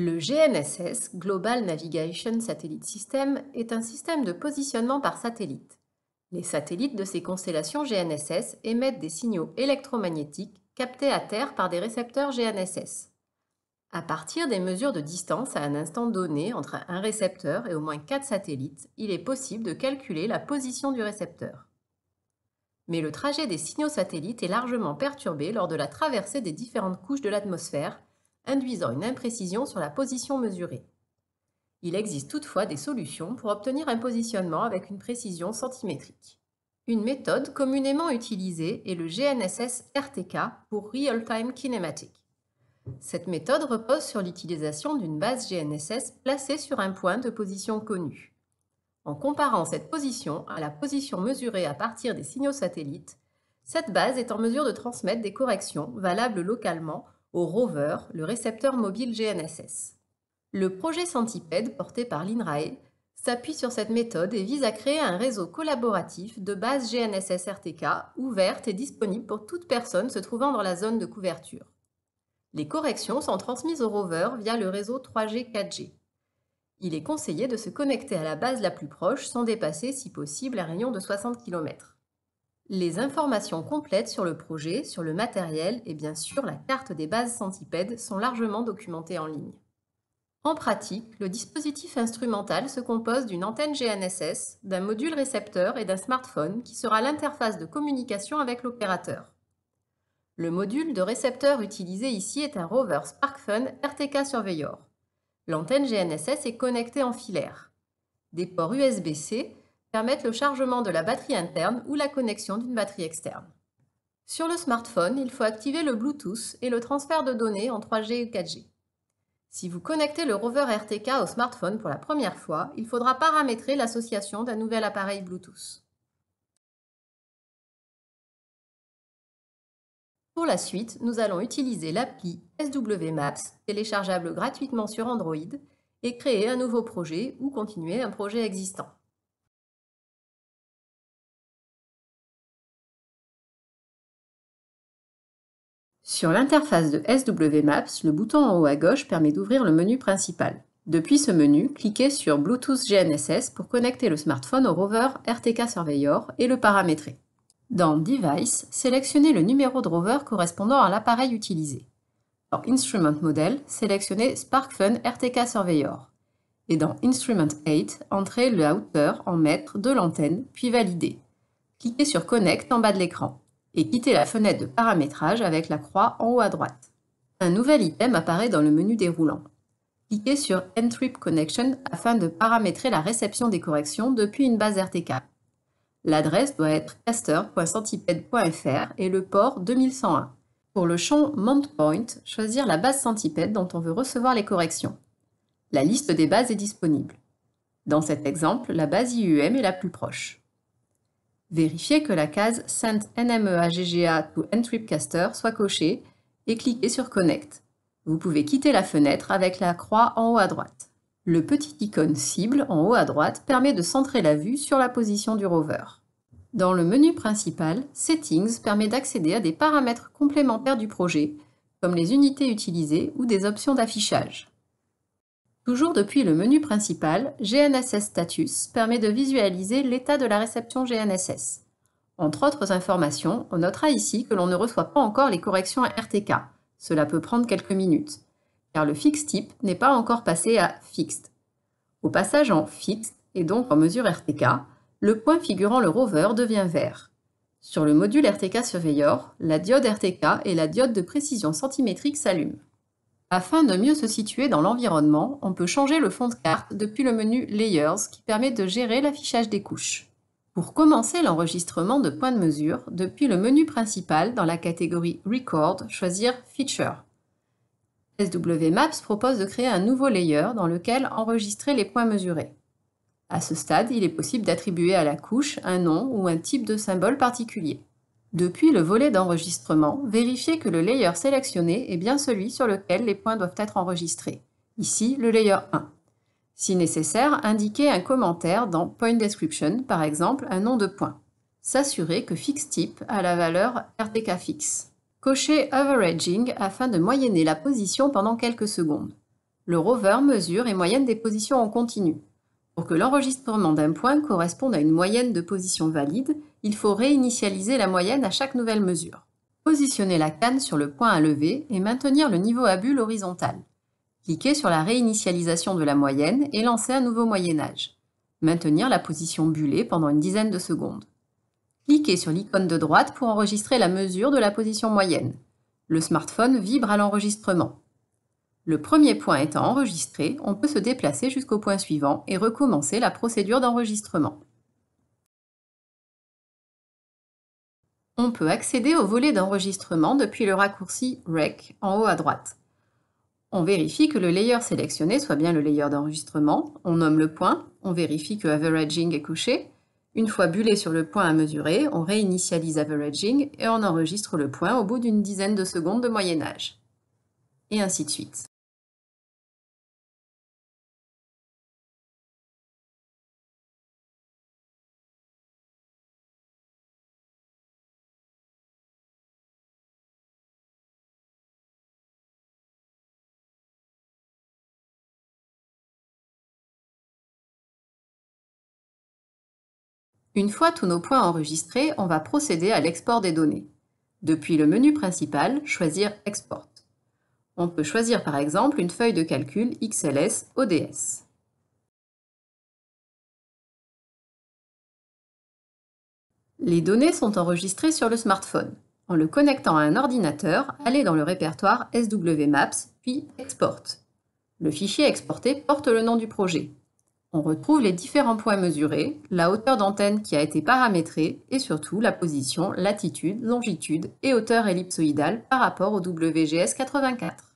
Le GNSS, Global Navigation Satellite System, est un système de positionnement par satellite. Les satellites de ces constellations GNSS émettent des signaux électromagnétiques captés à terre par des récepteurs GNSS. À partir des mesures de distance à un instant donné entre un récepteur et au moins quatre satellites, il est possible de calculer la position du récepteur. Mais le trajet des signaux satellites est largement perturbé lors de la traversée des différentes couches de l'atmosphère induisant une imprécision sur la position mesurée. Il existe toutefois des solutions pour obtenir un positionnement avec une précision centimétrique. Une méthode communément utilisée est le GNSS RTK pour Real Time Kinematic. Cette méthode repose sur l'utilisation d'une base GNSS placée sur un point de position connu. En comparant cette position à la position mesurée à partir des signaux satellites, cette base est en mesure de transmettre des corrections valables localement au rover, le récepteur mobile GNSS. Le projet Centipede, porté par l'INRAE, s'appuie sur cette méthode et vise à créer un réseau collaboratif de base GNSS-RTK ouverte et disponible pour toute personne se trouvant dans la zone de couverture. Les corrections sont transmises au rover via le réseau 3G-4G. Il est conseillé de se connecter à la base la plus proche sans dépasser, si possible, un rayon de 60 km. Les informations complètes sur le projet, sur le matériel et bien sûr la carte des bases centipèdes sont largement documentées en ligne. En pratique, le dispositif instrumental se compose d'une antenne GNSS, d'un module récepteur et d'un smartphone qui sera l'interface de communication avec l'opérateur. Le module de récepteur utilisé ici est un rover SparkFun RTK Surveyor. L'antenne GNSS est connectée en filaire. Des ports USB-C, permettent le chargement de la batterie interne ou la connexion d'une batterie externe. Sur le smartphone, il faut activer le Bluetooth et le transfert de données en 3G ou 4G. Si vous connectez le rover RTK au smartphone pour la première fois, il faudra paramétrer l'association d'un nouvel appareil Bluetooth. Pour la suite, nous allons utiliser l'appli SW Maps, téléchargeable gratuitement sur Android, et créer un nouveau projet ou continuer un projet existant. Sur l'interface de SW Maps, le bouton en haut à gauche permet d'ouvrir le menu principal. Depuis ce menu, cliquez sur Bluetooth GNSS pour connecter le smartphone au rover RTK Surveyor et le paramétrer. Dans Device, sélectionnez le numéro de rover correspondant à l'appareil utilisé. Dans Instrument Model, sélectionnez SparkFun RTK Surveyor. Et dans Instrument 8, entrez le hauteur en mètres de l'antenne, puis validez. Cliquez sur Connect en bas de l'écran et quitter la fenêtre de paramétrage avec la croix en haut à droite. Un nouvel item apparaît dans le menu déroulant. Cliquez sur Ntrip Connection afin de paramétrer la réception des corrections depuis une base RTK. L'adresse doit être caster.centipede.fr et le port 2101. Pour le champ Mount Point, choisir la base centipede dont on veut recevoir les corrections. La liste des bases est disponible. Dans cet exemple, la base IUM est la plus proche. Vérifiez que la case Send NMEA-GGA to caster soit cochée et cliquez sur Connect. Vous pouvez quitter la fenêtre avec la croix en haut à droite. Le petit icône cible en haut à droite permet de centrer la vue sur la position du rover. Dans le menu principal, Settings permet d'accéder à des paramètres complémentaires du projet, comme les unités utilisées ou des options d'affichage. Toujours depuis le menu principal, GNSS Status permet de visualiser l'état de la réception GNSS. Entre autres informations, on notera ici que l'on ne reçoit pas encore les corrections à RTK. Cela peut prendre quelques minutes, car le fixe type n'est pas encore passé à fixed. Au passage en Fixed, et donc en mesure RTK, le point figurant le rover devient vert. Sur le module RTK Surveyor, la diode RTK et la diode de précision centimétrique s'allument. Afin de mieux se situer dans l'environnement, on peut changer le fond de carte depuis le menu Layers qui permet de gérer l'affichage des couches. Pour commencer l'enregistrement de points de mesure, depuis le menu principal dans la catégorie Record, choisir Feature. SW Maps propose de créer un nouveau layer dans lequel enregistrer les points mesurés. À ce stade, il est possible d'attribuer à la couche un nom ou un type de symbole particulier. Depuis le volet d'enregistrement, vérifiez que le layer sélectionné est bien celui sur lequel les points doivent être enregistrés, ici le layer 1. Si nécessaire, indiquez un commentaire dans Point Description, par exemple un nom de point. S'assurer que Type a la valeur Fix. Cochez Averaging afin de moyenner la position pendant quelques secondes. Le rover mesure et moyenne des positions en continu. Pour que l'enregistrement d'un point corresponde à une moyenne de position valide, il faut réinitialiser la moyenne à chaque nouvelle mesure. Positionner la canne sur le point à lever et maintenir le niveau à bulle horizontal. Cliquez sur la réinitialisation de la moyenne et lancez un nouveau moyen-âge. Maintenir la position bulée pendant une dizaine de secondes. Cliquez sur l'icône de droite pour enregistrer la mesure de la position moyenne. Le smartphone vibre à l'enregistrement. Le premier point étant enregistré, on peut se déplacer jusqu'au point suivant et recommencer la procédure d'enregistrement. On peut accéder au volet d'enregistrement depuis le raccourci REC en haut à droite. On vérifie que le layer sélectionné soit bien le layer d'enregistrement, on nomme le point, on vérifie que Averaging est couché, Une fois bullé sur le point à mesurer, on réinitialise Averaging et on enregistre le point au bout d'une dizaine de secondes de moyen âge. Et ainsi de suite. Une fois tous nos points enregistrés, on va procéder à l'export des données. Depuis le menu principal, choisir Export. On peut choisir par exemple une feuille de calcul XLS ODS. Les données sont enregistrées sur le smartphone. En le connectant à un ordinateur, allez dans le répertoire SW Maps, puis Export. Le fichier exporté porte le nom du projet, on retrouve les différents points mesurés, la hauteur d'antenne qui a été paramétrée et surtout la position, latitude, longitude et hauteur ellipsoïdale par rapport au WGS 84.